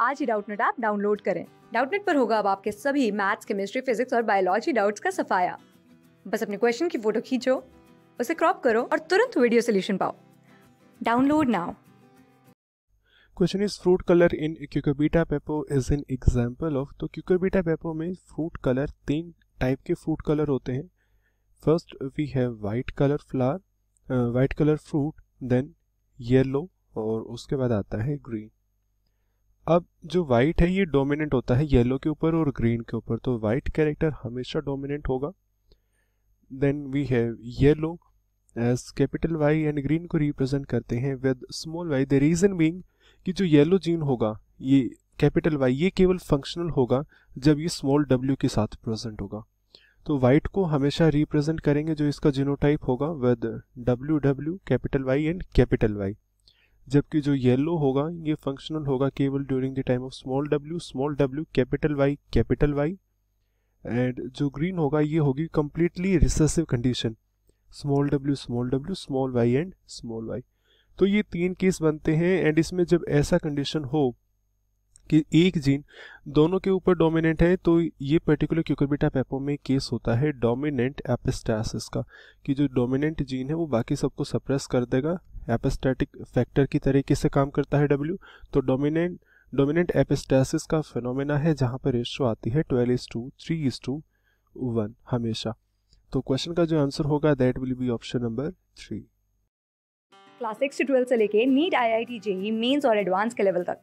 आज ही Doubtnut app download करें डाउटनेट पर होगा अब आपके सभी मैथ्स केमिस्ट्री फिजिक्स और बायोलॉजी डाउट्स का सफाया बस अपने क्वेश्चन की फोटो खींचो उसे क्रॉप करो और तुरंत वीडियो सोल्यूशन पाओ download now question is fruit colour in क्यूकोबीटा पेपो इज एन एग्जाम्पल ऑफ तो क्यूकोबीटा पेपो में फ्रूट कलर तीन टाइप के फ्रूट कलर होते हैं first we have white colour flower white colour fruit then yellow और उसके बाद आता है ग्रीन अब जो वाइट है ये डोमिनेंट होता है येलो के ऊपर और ग्रीन के ऊपर तो वाइट कैरेक्टर हमेशा डोमिनेंट होगा then we have yellow as capital Y and green को रिप्रेजेंट करते हैं with small Y the reason being कि जो येलो जीन होगा ये कैपिटल वाई ये केवल फंक्शनल होगा जब ये स्मॉल डब्ल्यू के साथ प्रेजेंट होगा तो वाइट को हमेशा रिप्रेजेंट करेंगे जो इसका जीनोटाइप होगा with W W capital Y and capital Y जबकि जो येलो होगा ये फंक्शनल होगा केवल during the time of small W small W capital Y capital Y and जो ग्रीन होगा ये होगी completely recessive condition small W small W small Y and small Y तो ये तीन केस बनते हैं एंड इसमें जब ऐसा कंडीशन हो कि एक जीन दोनों के ऊपर डोमिनेंट है तो ये पर्टिकुलर क्यूकोबिटा पेपो में केस होता है डोमिनेंट एपेस्टासिस का कि जो डोमिनेंट जीन है वो बाकी सबको सप्रेस कर देगा एपेस्टैटिक फैक्टर की तरीके से काम करता है डब्ल्यू तो डोमिनेंट डोमिनेंट एपेस्टासिस का फिनोमेना है जहाँ पर रेशो आती है twelve is to three is to one हमेशा तो क्वेश्चन का जो आंसर होगा that will be option number three class six से ट्वेल्व से लेके NEET I I T JEE Mains और एडवांस के लेवल तक